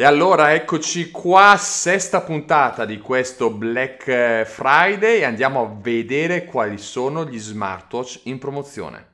E allora eccoci qua, sesta puntata di questo Black Friday e andiamo a vedere quali sono gli smartwatch in promozione.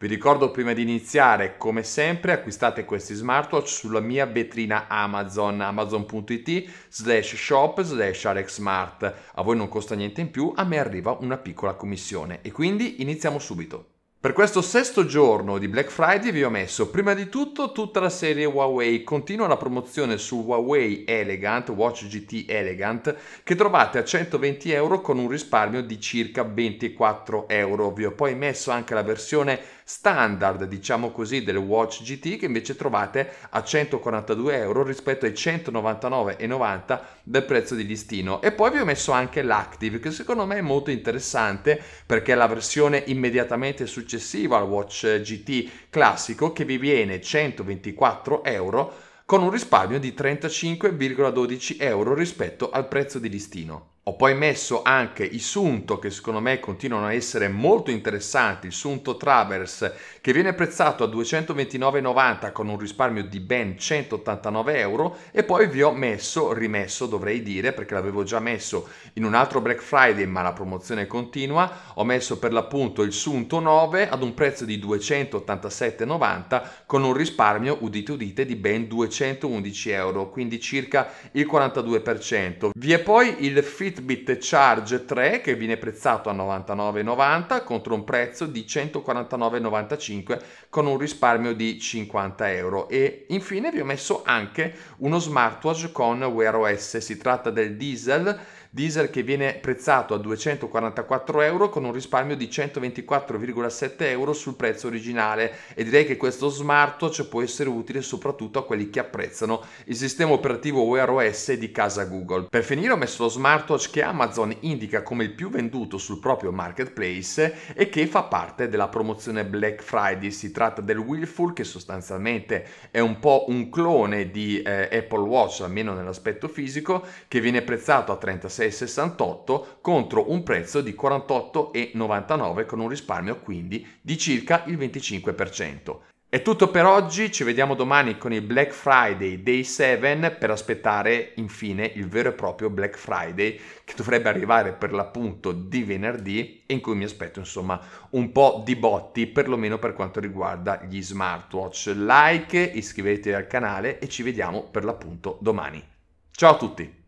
Vi ricordo prima di iniziare, come sempre, acquistate questi smartwatch sulla mia vetrina Amazon, amazon.it slash shop slash alexsmart. A voi non costa niente in più, a me arriva una piccola commissione e quindi iniziamo subito. Per questo sesto giorno di Black Friday vi ho messo prima di tutto tutta la serie Huawei, continua la promozione su Huawei Elegant, Watch GT Elegant, che trovate a 120 euro con un risparmio di circa 24 euro. Vi ho poi messo anche la versione standard, diciamo così, del Watch GT che invece trovate a 142 euro rispetto ai 199,90 del prezzo di listino. E poi vi ho messo anche l'Active che secondo me è molto interessante perché è la versione immediatamente successiva al Watch GT classico che vi viene 124 euro con un risparmio di 35,12 euro rispetto al prezzo di listino. Ho poi messo anche i Sunto che secondo me continuano a essere molto interessanti, il Sunto Traverse che viene prezzato a 229,90 con un risparmio di ben 189 euro e poi vi ho messo, rimesso dovrei dire perché l'avevo già messo in un altro Black Friday ma la promozione continua, ho messo per l'appunto il Sunto 9 ad un prezzo di 287,90 con un risparmio, udite udite, di ben 211 euro, quindi circa il 42%. Vi è poi il Fit Fitbit Charge 3 che viene prezzato a 99,90 contro un prezzo di 149,95 con un risparmio di 50 euro e infine vi ho messo anche uno smartwatch con Wear OS, si tratta del Diesel Diesel che viene prezzato a 244 euro con un risparmio di 124,7 euro sul prezzo originale e direi che questo smartwatch può essere utile soprattutto a quelli che apprezzano il sistema operativo Wear OS di casa Google. Per finire ho messo lo smartwatch che Amazon indica come il più venduto sul proprio marketplace e che fa parte della promozione Black Friday. Si tratta del Willful che sostanzialmente è un po' un clone di eh, Apple Watch almeno nell'aspetto fisico che viene prezzato a 36 46,68 contro un prezzo di 48,99 con un risparmio quindi di circa il 25%. È tutto per oggi, ci vediamo domani con il Black Friday Day 7 per aspettare infine il vero e proprio Black Friday che dovrebbe arrivare per l'appunto di venerdì e in cui mi aspetto insomma un po' di botti perlomeno per quanto riguarda gli smartwatch. Like, iscrivetevi al canale e ci vediamo per l'appunto domani. Ciao a tutti!